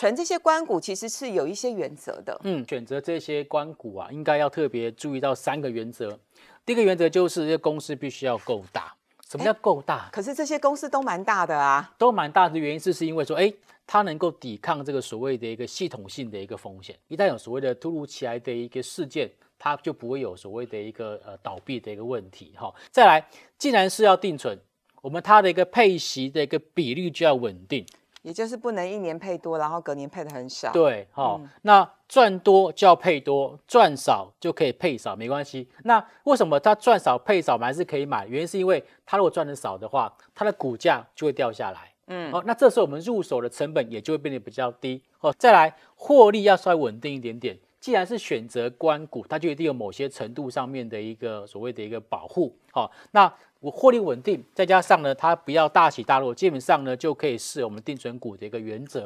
存这些关股其实是有一些原则的。嗯，选择这些关股啊，应该要特别注意到三个原则。第一个原则就是公司必须要够大。什么叫够大？可是这些公司都蛮大的啊。都蛮大的原因，是是因为说，哎，它能够抵抗这个所谓的一个系统性的一个风险。一旦有所谓的突如其来的一个事件，它就不会有所谓的一个呃倒闭的一个问题。哈，再来，既然是要定存，我们它的一个配息的一个比率就要稳定。也就是不能一年配多，然后隔年配的很少。对，好，那赚多就要配多，赚少就可以配少，没关系。那为什么它赚少配少还是可以买？原因是因为它如果赚的少的话，它的股价就会掉下来。嗯，好，那这时候我们入手的成本也就会变得比较低。哦，再来，获利要稍微稳定一点点。既然是选择关股，它就一定有某些程度上面的一个所谓的一个保护，好，那我获利稳定，再加上呢，它不要大起大落，基本上呢就可以是我们定存股的一个原则。